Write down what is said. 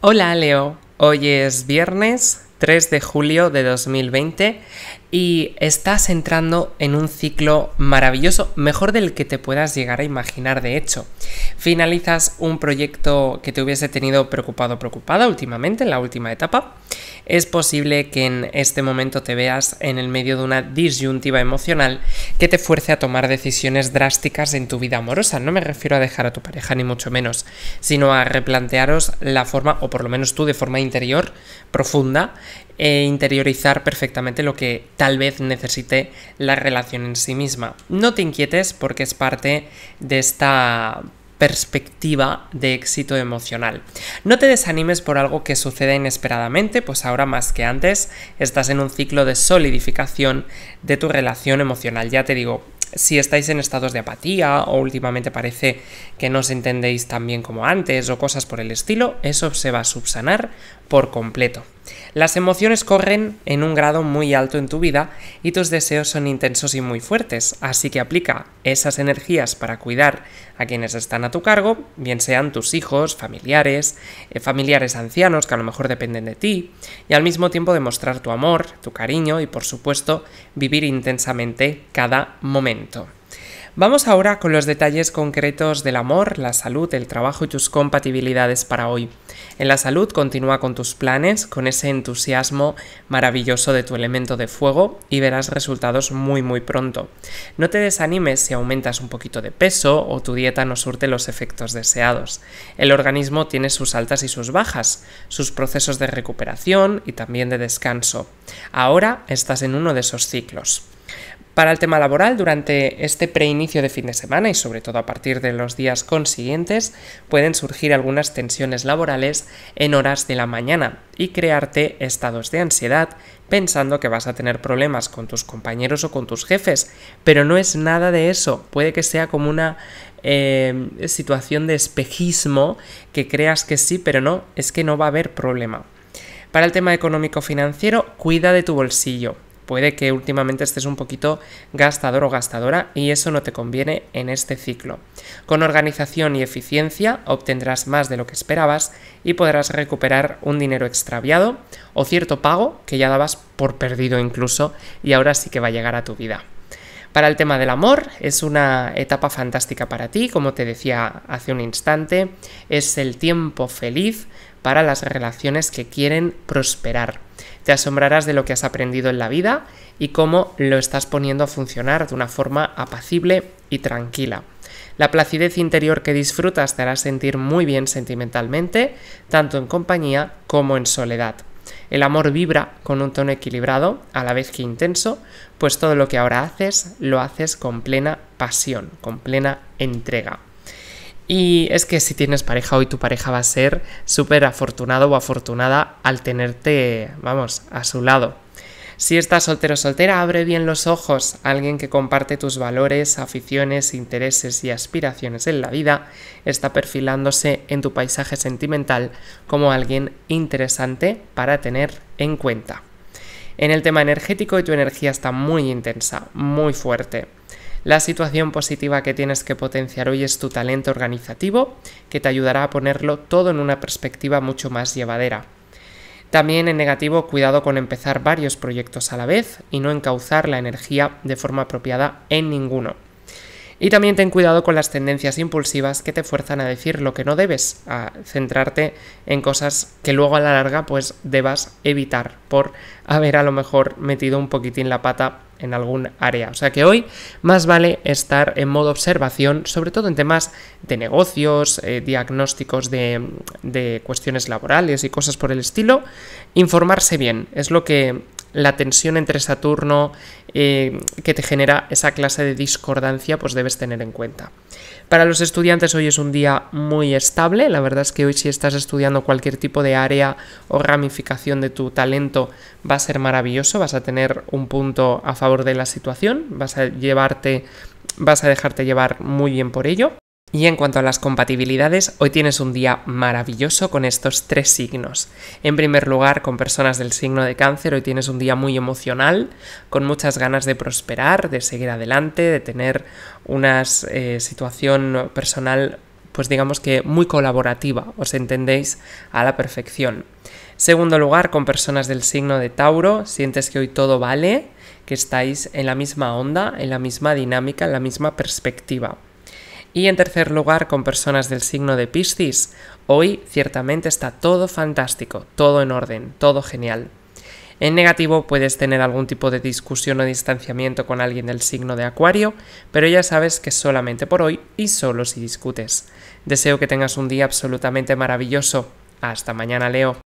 Hola Leo, hoy es viernes 3 de julio de 2020 y estás entrando en un ciclo maravilloso, mejor del que te puedas llegar a imaginar de hecho finalizas un proyecto que te hubiese tenido preocupado o preocupada últimamente, en la última etapa, es posible que en este momento te veas en el medio de una disyuntiva emocional que te fuerce a tomar decisiones drásticas en tu vida amorosa. No me refiero a dejar a tu pareja ni mucho menos, sino a replantearos la forma, o por lo menos tú de forma interior, profunda, e interiorizar perfectamente lo que tal vez necesite la relación en sí misma. No te inquietes porque es parte de esta perspectiva de éxito emocional. No te desanimes por algo que suceda inesperadamente, pues ahora más que antes estás en un ciclo de solidificación de tu relación emocional. Ya te digo, si estáis en estados de apatía o últimamente parece que no os entendéis tan bien como antes o cosas por el estilo, eso se va a subsanar por completo. Las emociones corren en un grado muy alto en tu vida y tus deseos son intensos y muy fuertes, así que aplica esas energías para cuidar a quienes están a tu cargo, bien sean tus hijos, familiares, eh, familiares ancianos que a lo mejor dependen de ti, y al mismo tiempo demostrar tu amor, tu cariño y por supuesto vivir intensamente cada momento. Vamos ahora con los detalles concretos del amor, la salud, el trabajo y tus compatibilidades para hoy. En la salud continúa con tus planes, con ese entusiasmo maravilloso de tu elemento de fuego y verás resultados muy muy pronto. No te desanimes si aumentas un poquito de peso o tu dieta no surte los efectos deseados. El organismo tiene sus altas y sus bajas, sus procesos de recuperación y también de descanso. Ahora estás en uno de esos ciclos para el tema laboral, durante este preinicio de fin de semana y sobre todo a partir de los días consiguientes, pueden surgir algunas tensiones laborales en horas de la mañana y crearte estados de ansiedad pensando que vas a tener problemas con tus compañeros o con tus jefes, pero no es nada de eso, puede que sea como una eh, situación de espejismo que creas que sí, pero no, es que no va a haber problema. Para el tema económico-financiero, cuida de tu bolsillo puede que últimamente estés un poquito gastador o gastadora y eso no te conviene en este ciclo. Con organización y eficiencia obtendrás más de lo que esperabas y podrás recuperar un dinero extraviado o cierto pago que ya dabas por perdido incluso y ahora sí que va a llegar a tu vida. Para el tema del amor, es una etapa fantástica para ti, como te decía hace un instante, es el tiempo feliz para las relaciones que quieren prosperar. Te asombrarás de lo que has aprendido en la vida y cómo lo estás poniendo a funcionar de una forma apacible y tranquila. La placidez interior que disfrutas te hará sentir muy bien sentimentalmente, tanto en compañía como en soledad. El amor vibra con un tono equilibrado, a la vez que intenso, pues todo lo que ahora haces lo haces con plena pasión, con plena entrega. Y es que si tienes pareja hoy, tu pareja va a ser súper afortunado o afortunada al tenerte, vamos, a su lado. Si estás soltero o soltera, abre bien los ojos alguien que comparte tus valores, aficiones, intereses y aspiraciones en la vida, está perfilándose en tu paisaje sentimental como alguien interesante para tener en cuenta. En el tema energético, tu energía está muy intensa, muy fuerte. La situación positiva que tienes que potenciar hoy es tu talento organizativo, que te ayudará a ponerlo todo en una perspectiva mucho más llevadera. También en negativo, cuidado con empezar varios proyectos a la vez y no encauzar la energía de forma apropiada en ninguno. Y también ten cuidado con las tendencias impulsivas que te fuerzan a decir lo que no debes, a centrarte en cosas que luego a la larga pues debas evitar por haber a lo mejor metido un poquitín la pata en algún área. O sea que hoy más vale estar en modo observación, sobre todo en temas de negocios, eh, diagnósticos de, de cuestiones laborales y cosas por el estilo. Informarse bien es lo que la tensión entre Saturno eh, que te genera esa clase de discordancia, pues debes tener en cuenta. Para los estudiantes hoy es un día muy estable, la verdad es que hoy si estás estudiando cualquier tipo de área o ramificación de tu talento va a ser maravilloso, vas a tener un punto a favor de la situación, vas a llevarte vas a dejarte llevar muy bien por ello. Y en cuanto a las compatibilidades, hoy tienes un día maravilloso con estos tres signos. En primer lugar, con personas del signo de cáncer, hoy tienes un día muy emocional, con muchas ganas de prosperar, de seguir adelante, de tener una eh, situación personal, pues digamos que muy colaborativa, os entendéis a la perfección. Segundo lugar, con personas del signo de Tauro, sientes que hoy todo vale, que estáis en la misma onda, en la misma dinámica, en la misma perspectiva. Y en tercer lugar, con personas del signo de Piscis, hoy ciertamente está todo fantástico, todo en orden, todo genial. En negativo puedes tener algún tipo de discusión o distanciamiento con alguien del signo de Acuario, pero ya sabes que solamente por hoy y solo si discutes. Deseo que tengas un día absolutamente maravilloso. Hasta mañana, Leo.